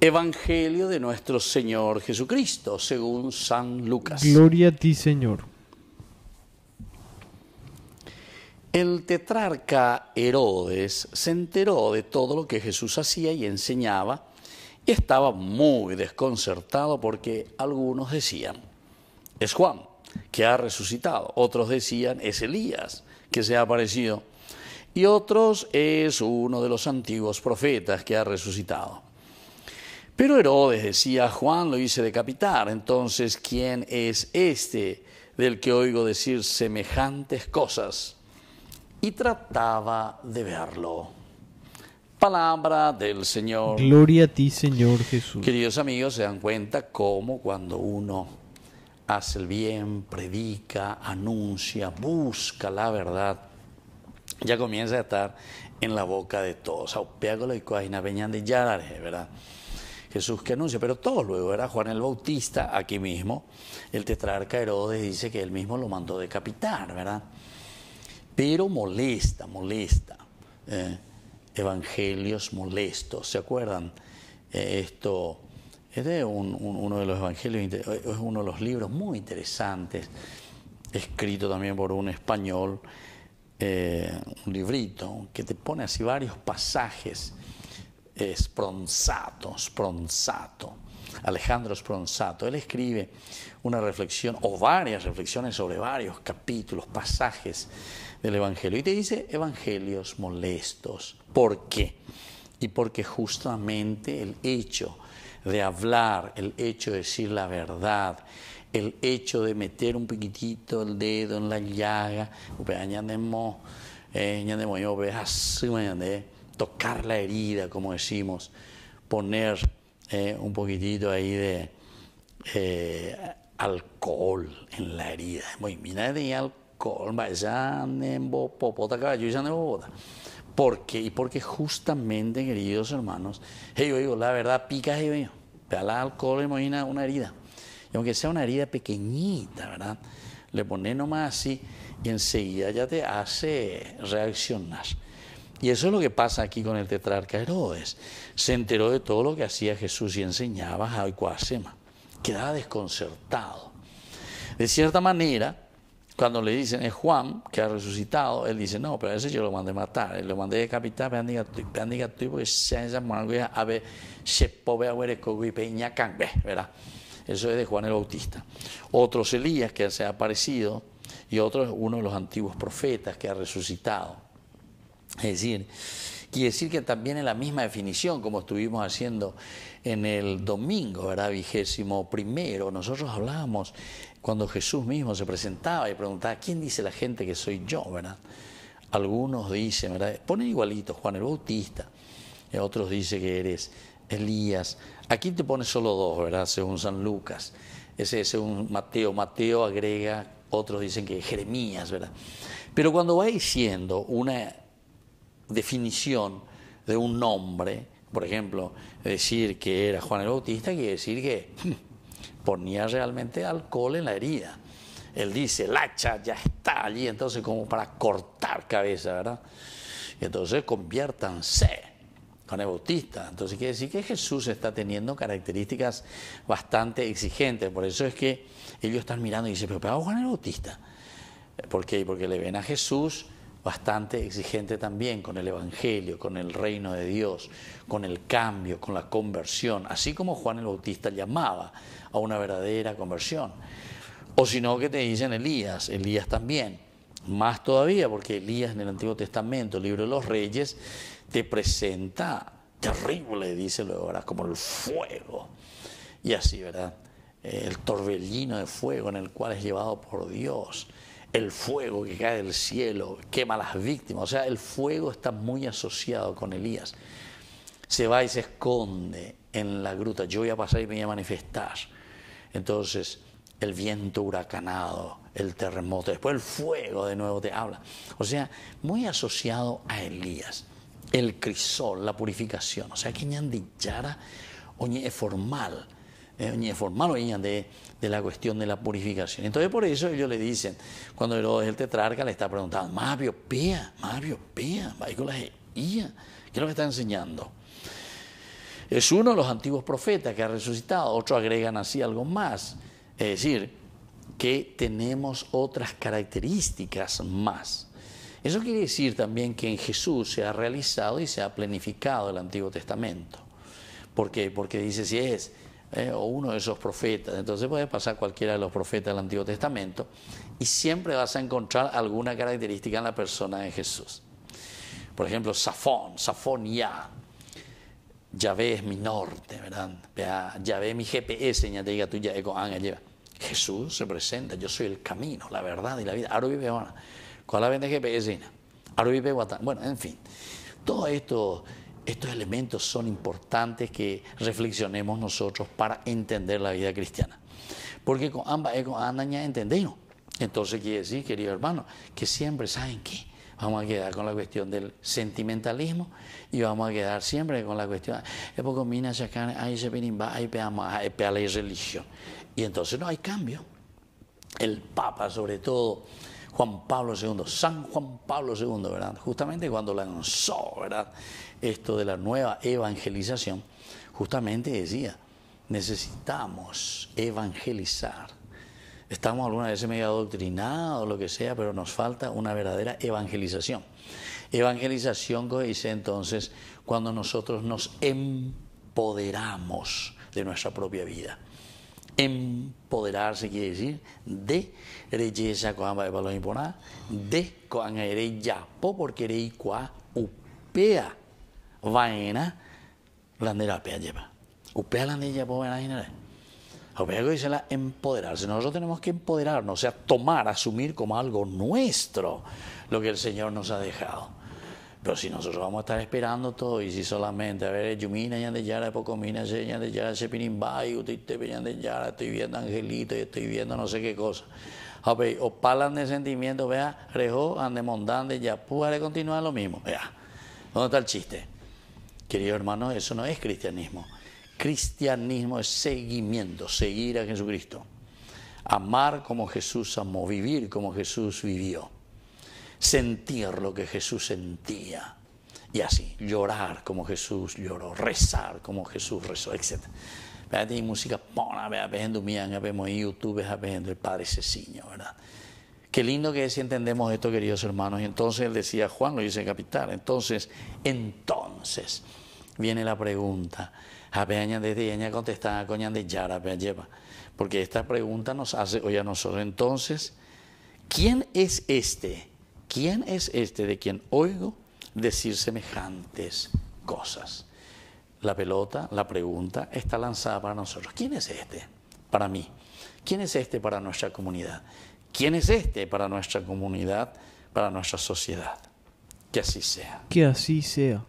Evangelio de nuestro Señor Jesucristo, según San Lucas. Gloria a ti, Señor. El tetrarca Herodes se enteró de todo lo que Jesús hacía y enseñaba y estaba muy desconcertado porque algunos decían, es Juan, que ha resucitado, otros decían, es Elías, que se ha aparecido, y otros es uno de los antiguos profetas que ha resucitado. Pero Herodes decía, Juan lo hice decapitar, entonces, ¿quién es este del que oigo decir semejantes cosas? Y trataba de verlo. Palabra del Señor. Gloria a ti, Señor Jesús. Queridos amigos, se dan cuenta cómo cuando uno hace el bien, predica, anuncia, busca la verdad, ya comienza a estar en la boca de todos. Aupeágolo y coajina ¿verdad? Jesús que anuncia, pero todo luego era Juan el Bautista, aquí mismo, el tetrarca Herodes dice que él mismo lo mandó decapitar, ¿verdad? Pero molesta, molesta. Eh, evangelios molestos, ¿se acuerdan? Eh, esto es uno de los evangelios, eh, es uno de los libros muy interesantes, escrito también por un español, un librito que te pone así varios pasajes Spronsato, Spronzato, Alejandro Spronzato. Él escribe una reflexión o varias reflexiones sobre varios capítulos, pasajes del Evangelio. Y te dice evangelios molestos. ¿Por qué? Y porque justamente el hecho de hablar, el hecho de decir la verdad, el hecho de meter un poquitito el dedo en la llaga, tocar la herida, como decimos, poner eh, un poquitito ahí de eh, alcohol en la herida. Muy, mira, de alcohol, vaya en popota, caballo y ¿Por qué? Y porque justamente, queridos hermanos, yo digo, la verdad pica, yo digo, el alcohol, imagina una herida. Y aunque sea una herida pequeñita, ¿verdad? Le pones nomás así y enseguida ya te hace reaccionar. Y eso es lo que pasa aquí con el tetrarca Herodes. Se enteró de todo lo que hacía Jesús y enseñaba a Icoasema. Quedaba desconcertado. De cierta manera, cuando le dicen es Juan que ha resucitado, él dice, no, pero a ese yo lo mandé matar, lo mandé decapitar, porque a ver, ¿verdad? Eso es de Juan el Bautista. Otros Elías que se ha aparecido y otro es uno de los antiguos profetas que ha resucitado. Es decir, quiere decir que también en la misma definición, como estuvimos haciendo en el domingo, ¿verdad? Vigésimo primero, nosotros hablábamos cuando Jesús mismo se presentaba y preguntaba, ¿quién dice la gente que soy yo, verdad? Algunos dicen, ¿verdad? Ponen igualito, Juan el Bautista. otros dicen que eres Elías. Aquí te pone solo dos, ¿verdad? Según San Lucas. Ese es según Mateo. Mateo agrega, otros dicen que Jeremías, ¿verdad? Pero cuando va diciendo una definición de un nombre, por ejemplo, decir que era Juan el Bautista quiere decir que ponía realmente alcohol en la herida. Él dice, el hacha ya está allí, entonces como para cortar cabeza, ¿verdad? entonces conviértanse Juan el Bautista. Entonces quiere decir que Jesús está teniendo características bastante exigentes. Por eso es que ellos están mirando y dicen, pero, pero Juan el Bautista. ¿Por qué? Porque le ven a Jesús bastante exigente también con el Evangelio, con el reino de Dios, con el cambio, con la conversión, así como Juan el Bautista llamaba a una verdadera conversión. O si no, que te dicen Elías, Elías también, más todavía, porque Elías en el Antiguo Testamento, libro de los Reyes, te presenta terrible, dice luego, como el fuego, y así, ¿verdad? El torbellino de fuego en el cual es llevado por Dios el fuego que cae del cielo, quema a las víctimas. O sea, el fuego está muy asociado con Elías. Se va y se esconde en la gruta. Yo voy a pasar y me voy a manifestar. Entonces, el viento huracanado, el terremoto, después el fuego de nuevo te habla. O sea, muy asociado a Elías. El crisol, la purificación. O sea, que ñandichara, oñe es formal. Eh, formar de, de la cuestión de la purificación. Entonces por eso ellos le dicen, cuando Herodes el tetrarca le está preguntando, Mario Pea, Mario Pea, va ¿qué es lo que está enseñando? Es uno de los antiguos profetas que ha resucitado, otros agregan así algo más, es decir, que tenemos otras características más. Eso quiere decir también que en Jesús se ha realizado y se ha planificado el Antiguo Testamento. ¿Por qué? Porque dice, si es eh, o uno de esos profetas. Entonces puedes pasar cualquiera de los profetas del Antiguo Testamento y siempre vas a encontrar alguna característica en la persona de Jesús. Por ejemplo, Safón, Safón ya. Yahvé es mi norte, ¿verdad? Yahvé es mi GPS, ya diga tú, ya con lleva. Jesús se presenta, yo soy el camino, la verdad y la vida. Ahora vive ¿cuál Con la vende GPS, Bueno, en fin. Todo esto estos elementos son importantes que reflexionemos nosotros para entender la vida cristiana. Porque con ambas es eh, con ya entendemos. Entonces quiere decir, querido hermano, que siempre, ¿saben qué? Vamos a quedar con la cuestión del sentimentalismo y vamos a quedar siempre con la cuestión, es eh, porque mina acá, ahí se ahí peamos, la religión. Y entonces no hay cambio. El Papa sobre todo Juan Pablo II, San Juan Pablo II, ¿verdad? Justamente cuando lanzó, ¿verdad? Esto de la nueva evangelización, justamente decía, necesitamos evangelizar. Estamos alguna vez medio adoctrinados, lo que sea, pero nos falta una verdadera evangelización. Evangelización, como dice entonces, cuando nosotros nos empoderamos de nuestra propia vida empoderarse, quiere decir, de reyesa ambas de balón imponá, de coanga ya po porque rey cua upea vaina la pea lleva. Upea landera po vaina general. Upea que dice la empoderarse. Nosotros tenemos que empoderarnos, o sea, tomar, asumir como algo nuestro lo que el Señor nos ha dejado. Pero si nosotros vamos a estar esperando todo y si solamente, a ver, Yumina, Pocomina, Sepinimbay, ya, estoy viendo Angelito y estoy viendo no sé qué cosa. o palan de sentimiento, vea, rejo, andemondán de ya, de continuar lo mismo, vea. ¿Dónde está el chiste? Querido hermano, eso no es cristianismo. Cristianismo es seguimiento, seguir a Jesucristo. Amar como Jesús amó, vivir como Jesús vivió sentir lo que Jesús sentía. Y así, llorar como Jesús lloró, rezar como Jesús rezó, etc. música, vea, vemos en YouTube, el Padre Ceciño, ¿verdad? Qué lindo que si entendemos esto, queridos hermanos. entonces decía, Juan lo dice en capital. Entonces, entonces, viene la pregunta. A desde ella contestaba coña de Yara, lleva. Porque esta pregunta nos hace hoy a nosotros. Entonces, ¿quién es este? ¿quién es este de quien oigo decir semejantes cosas? La pelota, la pregunta está lanzada para nosotros. ¿Quién es este para mí? ¿Quién es este para nuestra comunidad? ¿Quién es este para nuestra comunidad, para nuestra sociedad? Que así sea. Que así sea.